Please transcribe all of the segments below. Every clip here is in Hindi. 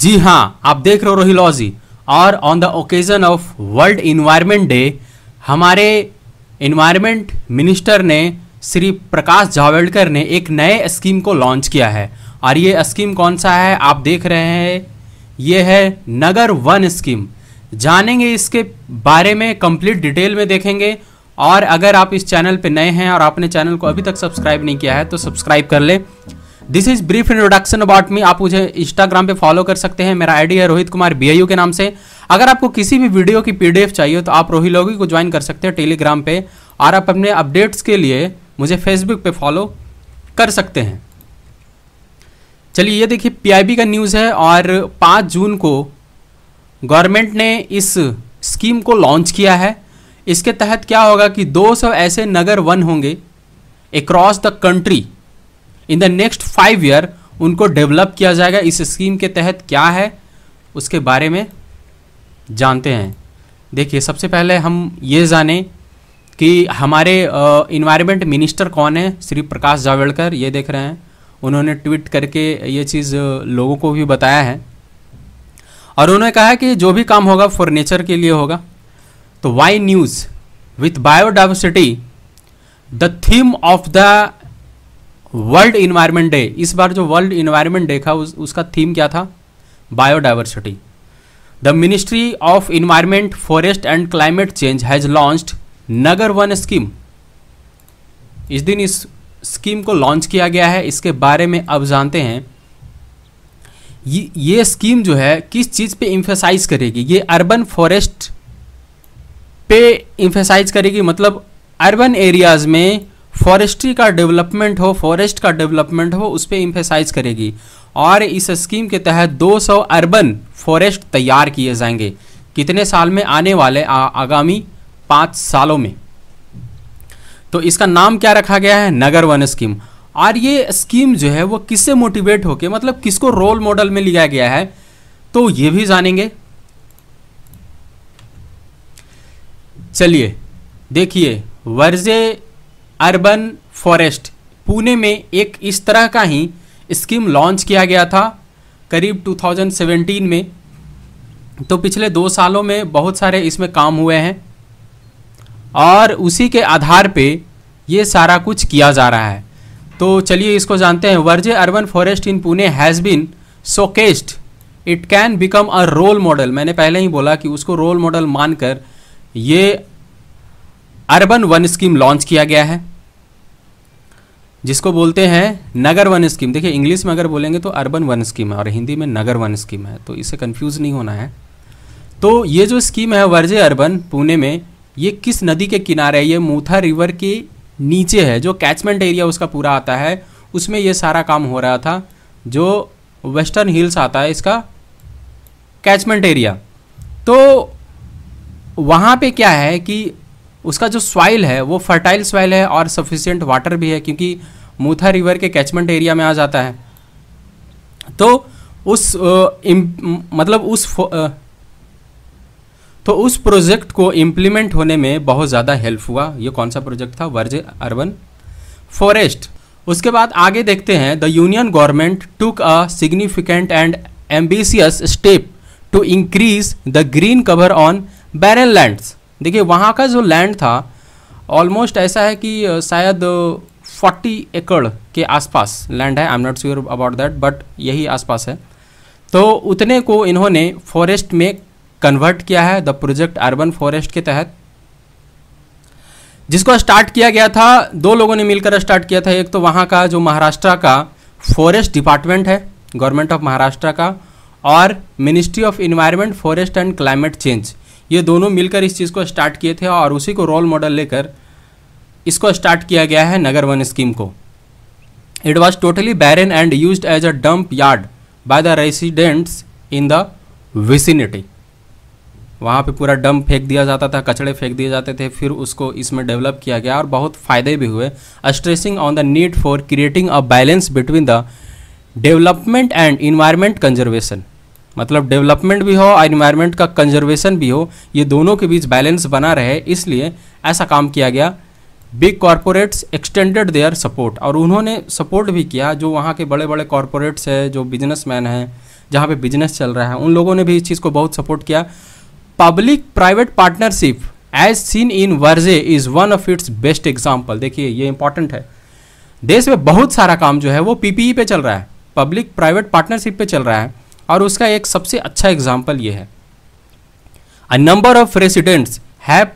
जी हाँ आप देख रहे हो रोहिलॉजी और on the occasion of world environment day हमारे इन्वायरमेंट मिनिस्टर ने श्री प्रकाश जावड़ेकर ने एक नए स्कीम को लॉन्च किया है और ये स्कीम कौन सा है आप देख रहे हैं ये है नगर वन स्कीम जानेंगे इसके बारे में कंप्लीट डिटेल में देखेंगे और अगर आप इस चैनल पर नए हैं और आपने चैनल को अभी तक सब्सक्राइब नहीं किया है तो सब्सक्राइब कर लें this is brief introduction about me आप मुझे इंस्टाग्राम पे फॉलो कर सकते हैं मेरा आईडी है रोहित कुमार बी के नाम से अगर आपको किसी भी वीडियो की पीडीएफ चाहिए तो आप रोहित लोगी को ज्वाइन कर सकते हैं टेलीग्राम पे और आप अपने अपडेट्स के लिए मुझे फेसबुक पे फॉलो कर सकते हैं चलिए ये देखिए पीआईबी का न्यूज़ है और 5 जून को गवर्नमेंट ने इस स्कीम को लॉन्च किया है इसके तहत क्या होगा कि 200 ऐसे नगर वन होंगे across the country in the next five year उनको डेवलप किया जाएगा इस स्कीम के तहत क्या है उसके बारे में जानते हैं देखिए सबसे पहले हम ये जाने कि हमारे इन्वायरमेंट मिनिस्टर कौन है श्री प्रकाश जावड़ेकर ये देख रहे हैं उन्होंने ट्वीट करके ये चीज़ लोगों को भी बताया है और उन्होंने कहा कि जो भी काम होगा फॉर नेचर के लिए होगा तो why news with biodiversity the theme of the world environment day इस बार जो वर्ल्ड इन्वायरमेंट डे था उस, उसका थीम क्या था biodiversity the ministry of environment forest and climate change has launched Nagar Van scheme इस दिन इस स्कीम को लॉन्च किया गया है इसके बारे में अब जानते हैं ये, ये स्कीम जो है किस चीज़ पे इंफेसाइज करेगी ये अर्बन फॉरेस्ट पे इम्फेसाइज करेगी मतलब अर्बन एरियाज में फॉरेस्ट्री का डेवलपमेंट हो फॉरेस्ट का डेवलपमेंट हो उस पर इम्फेसाइज करेगी और इस स्कीम के तहत 200 अर्बन फॉरेस्ट तैयार किए जाएंगे कितने साल में आने वाले आ, आगामी पाँच सालों में तो इसका नाम क्या रखा गया है नगर वन स्कीम और ये स्कीम जो है वो किससे मोटिवेट होके मतलब किसको रोल मॉडल में लिया गया है तो ये भी जानेंगे चलिए देखिए वर्जे अर्बन फॉरेस्ट पुणे में एक इस तरह का ही स्कीम लॉन्च किया गया था करीब 2017 में तो पिछले दो सालों में बहुत सारे इसमें काम हुए हैं और उसी के आधार पे ये सारा कुछ किया जा रहा है तो चलिए इसको जानते हैं Warje urban forest in Pune has been showcased it can become a role model मैंने पहले ही बोला कि उसको रोल मॉडल मानकर ये अर्बन वन स्कीम लॉन्च किया गया है जिसको बोलते हैं नगर वन स्कीम देखिए इंग्लिश में अगर बोलेंगे तो अर्बन वन स्कीम है और हिंदी में नगर वन स्कीम है तो इसे कंफ्यूज नहीं होना है तो ये जो स्कीम है वर्जे अर्बन पुणे में ये किस नदी के किनारे है ये मूथा रिवर के नीचे है जो कैचमेंट एरिया उसका पूरा आता है उसमें ये सारा काम हो रहा था जो वेस्टर्न हिल्स आता है इसका कैचमेंट एरिया तो वहाँ पे क्या है कि उसका जो सॉइल है वो फर्टाइल सॉइल है और सफिशियंट वाटर भी है क्योंकि मूथा रिवर के कैचमेंट एरिया में आ जाता है तो उस मतलब उस तो उस प्रोजेक्ट को इम्प्लीमेंट होने में बहुत ज़्यादा हेल्प हुआ ये कौन सा प्रोजेक्ट था वर्जे अर्बन फॉरेस्ट उसके बाद आगे देखते हैं the union government took a significant and ambitious step to increase the green cover on barren lands देखिए वहाँ का जो लैंड था ऑलमोस्ट ऐसा है कि शायद 40 एकड़ के आसपास लैंड है I am not sure about that but यही आसपास है तो उतने को इन्होंने फॉरेस्ट में कन्वर्ट किया है द प्रोजेक्ट अर्बन फॉरेस्ट के तहत जिसको स्टार्ट किया गया था दो लोगों ने मिलकर स्टार्ट किया था एक तो वहाँ का जो महाराष्ट्र का फॉरेस्ट डिपार्टमेंट है गवर्नमेंट ऑफ महाराष्ट्र का और ministry of environment forest and climate change ये दोनों मिलकर इस चीज़ को स्टार्ट किए थे और उसी को रोल मॉडल लेकर इसको स्टार्ट किया गया है नगर वन स्कीम को it was totally barren and use as a dump yard by the residents in the vicinity वहाँ पे पूरा डंप फेंक दिया जाता था कचड़े फेंक दिए जाते थे फिर उसको इसमें डेवलप किया गया और बहुत फ़ायदे भी हुए stressing on the need for creating a balance between the development and environment conservation मतलब डेवलपमेंट भी हो और इन्वायरमेंट का कंजर्वेशन भी हो ये दोनों के बीच बैलेंस बना रहे इसलिए ऐसा काम किया गया big corporates extended their support और उन्होंने सपोर्ट भी किया जो वहाँ के बड़े बड़े कॉरपोरेट्स हैं जो बिजनेसमैन हैं जहाँ पे बिजनेस चल रहा है उन लोगों ने भी इस चीज़ को बहुत सपोर्ट किया public private partnership as seen in Warje is one of its best example देखिए ये इंपॉर्टेंट है देश में बहुत सारा काम जो है वो पीपीई e पे चल रहा है पब्लिक प्राइवेट पार्टनरशिप पे चल रहा है और उसका एक सबसे अच्छा एग्जाम्पल ये है a number of residents have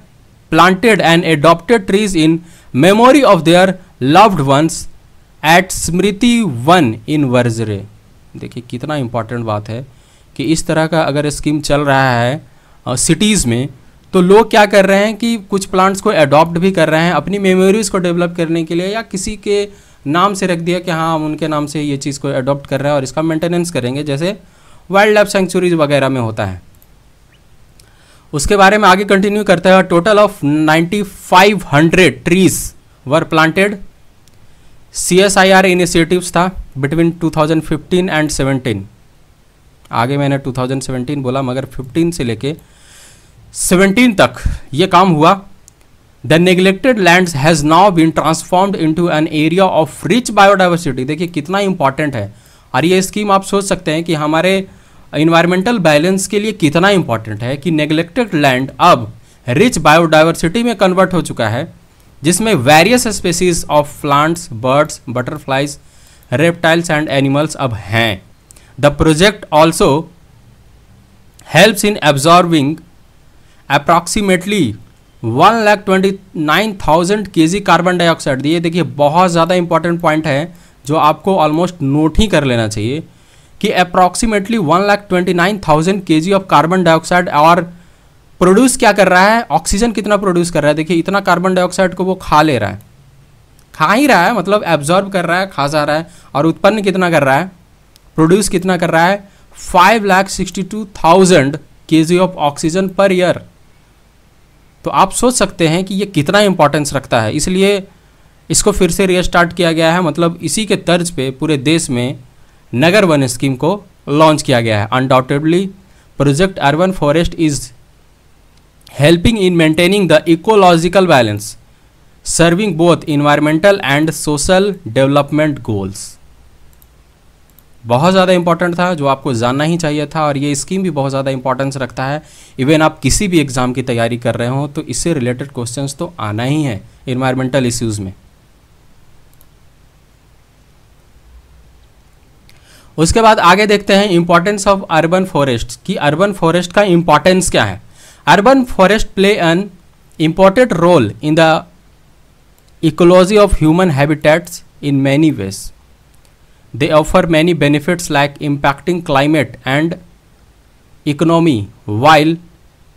planted and adopted trees in memory of their loved ones at Smriti Van in Warje देखिए कितना इम्पॉर्टेंट बात है कि इस तरह का अगर स्कीम चल रहा है सिटीज़ में तो लोग क्या कर रहे हैं कि कुछ प्लांट्स को अडॉप्ट भी कर रहे हैं अपनी मेमोरीज़ को डेवलप करने के लिए या किसी के नाम से रख दिया कि हाँ हम उनके नाम से ये चीज़ को अडॉप्ट कर रहे हैं और इसका मेंटेनेंस करेंगे जैसे वाइल्ड लाइफ सेंचुरीज वगैरह में होता है उसके बारे में आगे कंटिन्यू करते हैं total of 9500 trees were planted C S I R initiative था बिटवीन 2015 एंड 17 आगे मैंने 2017 बोला मगर 15 से लेके 17 तक ये काम हुआ the neglected land has now been transformed into an area of rich biodiversity देखिए कितना इंपॉर्टेंट है और ये स्कीम आप सोच सकते हैं कि हमारे इन्वायरमेंटल बैलेंस के लिए कितना इंपॉर्टेंट है कि नेग्लेक्टेड लैंड अब रिच बायोडाइवर्सिटी में कन्वर्ट हो चुका है जिसमें various species of plants birds butterflies reptiles and animals अब हैं the project also helps in absorbing approximately one lakh twenty nine thousand K G carbon dioxide ये देखिए बहुत ज़्यादा इंपॉर्टेंट पॉइंट है जो आपको ऑलमोस्ट नोट ही कर लेना चाहिए कि approximately one lakh twenty nine thousand K G of carbon dioxide और प्रोड्यूस क्या कर रहा है ऑक्सीजन कितना प्रोड्यूस कर रहा है देखिए इतना कार्बन डाइऑक्साइड को वो खा ले रहा है खा ही रहा है मतलब एब्जॉर्ब कर रहा है खा जा रहा है और उत्पन्न कितना कर रहा है प्रोड्यूस कितना कर रहा है five lakh sixty two thousand K G of oxygen per year तो आप सोच सकते हैं कि ये कितना इंपॉर्टेंस रखता है इसलिए इसको फिर से रीस्टार्ट किया गया है मतलब इसी के तर्ज पे पूरे देश में नगर वन स्कीम को लॉन्च किया गया है undoubtedly project urban forest is helping in maintaining the ecological balance serving both environmental and social development goals बहुत ज़्यादा इंपॉर्टेंट था जो आपको जानना ही चाहिए था और ये स्कीम भी बहुत ज़्यादा इंपॉर्टेंस रखता है इवन आप किसी भी एग्ज़ाम की तैयारी कर रहे हो तो इससे रिलेटेड क्वेश्चंस तो आना ही है इन्वायरमेंटल इश्यूज़ में उसके बाद आगे देखते हैं इंपॉर्टेंस ऑफ अर्बन फॉरेस्ट कि अर्बन फॉरेस्ट का इंपॉर्टेंस क्या है urban forest play an important role in the ecology of human habitats in many ways they offer many benefits like impacting climate and economy while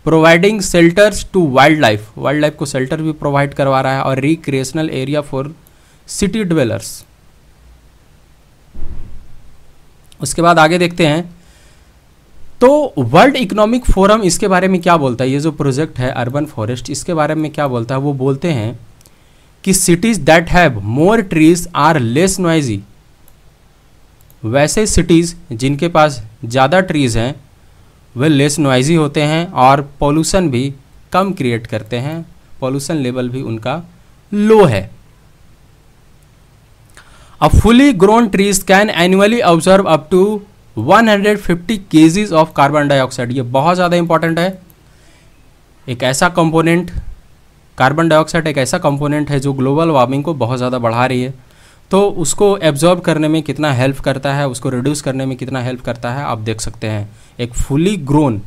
providing shelters to wildlife wildlife को सेल्टर भी प्रोवाइड करवा रहा है और recreational area for city dwellers उसके बाद आगे देखते हैं तो वर्ल्ड इकोनॉमिक फोरम इसके बारे में क्या बोलता है ये जो प्रोजेक्ट है अर्बन फॉरेस्ट इसके बारे में क्या बोलता है वो बोलते हैं कि cities that have more trees are less noisy वैसे सिटीज़ जिनके पास ज़्यादा ट्रीज़ हैं वे लेस नॉइजी होते हैं और पॉल्यूशन भी कम क्रिएट करते हैं पॉल्यूशन लेवल भी उनका लो है A fully grown trees can annually observe up to 150 kgs of carbon dioxide. ये बहुत ज़्यादा इंपॉर्टेंट है एक ऐसा कंपोनेंट कार्बन डाइऑक्साइड एक ऐसा कंपोनेंट है जो ग्लोबल वार्मिंग को बहुत ज़्यादा बढ़ा रही है तो उसको एब्जॉर्ब करने में कितना हेल्प करता है उसको रिड्यूस करने में कितना हेल्प करता है आप देख सकते हैं एक फुली ग्रोन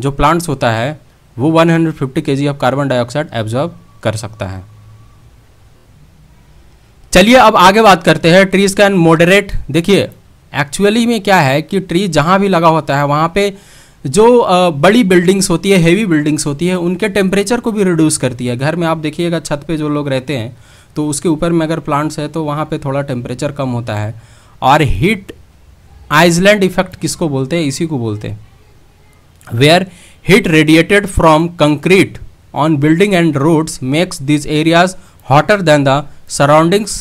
जो प्लांट्स होता है वो 150 hundred fifty of carbon dioxide absorb कर सकता है चलिए अब आगे बात करते हैं ट्रीज कैन मॉडरेट देखिए एक्चुअली में क्या है कि ट्री जहाँ भी लगा होता है वहाँ पे जो बड़ी बिल्डिंग्स होती है हेवी बिल्डिंग्स होती है उनके टेम्परेचर को भी रिड्यूस करती है घर में आप देखिएगा छत पे जो लोग रहते हैं तो उसके ऊपर में अगर प्लांट्स है तो वहाँ पे थोड़ा टेम्परेचर कम होता है और हीट आइसलैंड इफेक्ट किसको बोलते हैं इसी को बोलते हैं where heat radiated from concrete on building and roads makes this areas hotter than the surroundings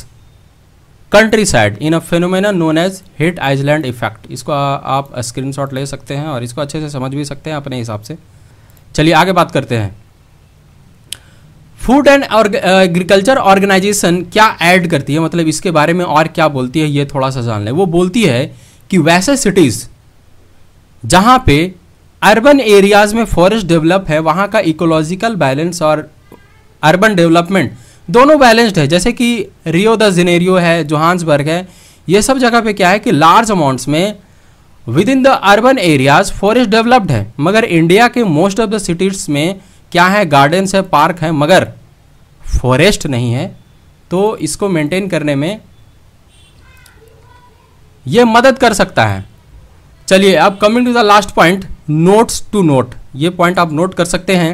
countryside in a phenomena known as heat island effect इसको आ, आप स्क्रीनशॉट ले सकते हैं और इसको अच्छे से समझ भी सकते हैं अपने हिसाब से चलिए आगे बात करते हैं फूड एंड एग्रीकल्चर ऑर्गेनाइजेशन क्या ऐड करती है मतलब इसके बारे में और क्या बोलती है ये थोड़ा सा जान लें वो बोलती है कि वैसे सिटीज़ जहाँ पे अर्बन एरियाज़ में फॉरेस्ट डेवलप है वहाँ का इकोलॉजिकल बैलेंस और अर्बन डेवलपमेंट दोनों बैलेंस्ड है जैसे कि रियो द जिनेरियो है जोहान्सबर्ग है ये सब जगह पे क्या है कि लार्ज अमाउंट्स में within the urban areas forest developed है मगर इंडिया के मोस्ट ऑफ द सिटीज़ में क्या है गार्डन्स है पार्क है मगर फॉरेस्ट नहीं है तो इसको मेंटेन करने में ये मदद कर सकता है चलिए अब coming to the last point notes to note ये पॉइंट आप नोट कर सकते हैं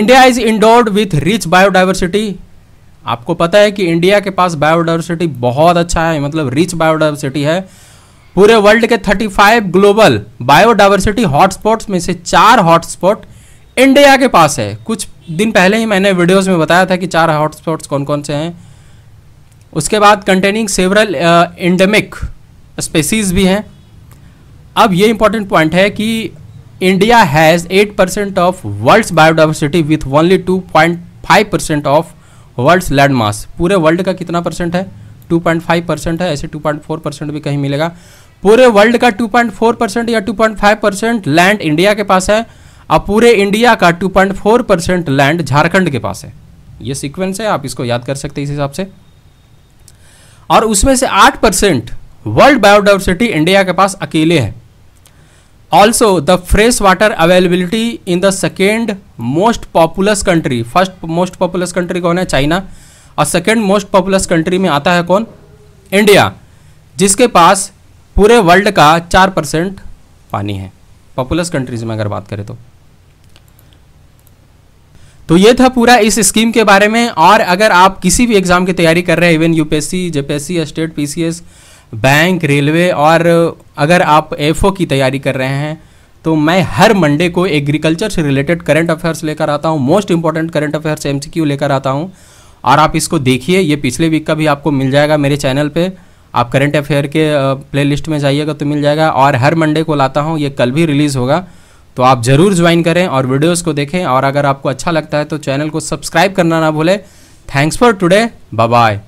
India is endowed with rich biodiversity आपको पता है कि इंडिया के पास बायोडाइवर्सिटी बहुत अच्छा है मतलब रिच बायोडाइवर्सिटी है पूरे वर्ल्ड के 35 ग्लोबल बायोडाइवर्सिटी हॉटस्पॉट्स में से चार हॉटस्पॉट इंडिया के पास है कुछ दिन पहले ही मैंने वीडियोस में बताया था कि चार हॉटस्पॉट्स कौन कौन से हैं उसके बाद कंटेनिंग सेवरल इंडेमिक स्पेसीज भी हैं अब ये इंपॉर्टेंट पॉइंट है कि India has percent of world's biodiversity with only percent of world's land mass पूरे वर्ल्ड का कितना परसेंट है 2.5 परसेंट है ऐसे 2.4 परसेंट भी कहीं मिलेगा पूरे वर्ल्ड का 2.4 परसेंट या 2.5 परसेंट लैंड इंडिया के पास है और पूरे इंडिया का 2.4 परसेंट लैंड झारखंड के पास है ये सीक्वेंस है आप इसको याद कर सकते हैं इस हिसाब से और उसमें से आठ परसेंट वर्ल्ड बायोडाइवर्सिटी इंडिया के पास अकेले है also the fresh water availability in the second most populous country first most populous country कौन है चाइना और सेकेंड मोस्ट पॉपुलस कंट्री में आता है कौन इंडिया जिसके पास पूरे वर्ल्ड का चार परसेंट पानी है पॉपुलस कंट्रीज में अगर बात करें तो तो ये था पूरा इस स्कीम के बारे में और अगर आप किसी भी एग्ज़ाम की तैयारी कर रहे हैं even UPSC JPSC state PCS bank railway और अगर आप एफ की तैयारी कर रहे हैं तो मैं हर मंडे को एग्रीकल्चर से रिलेटेड करंट अफेयर्स लेकर आता हूँ मोस्ट इंपॉर्टेंट करंट अफेयर्स एम लेकर आता हूँ और आप इसको देखिए ये पिछले वीक का भी आपको मिल जाएगा मेरे चैनल पे आप करंट अफेयर के प्लेलिस्ट में जाइएगा तो मिल जाएगा और हर मंडे को लाता हूँ ये कल भी रिलीज़ होगा तो आप ज़रूर ज्वाइन करें और वीडियोस को देखें और अगर आपको अच्छा लगता है तो चैनल को सब्सक्राइब करना ना भूलें थैंक्स फॉर टुडे बाय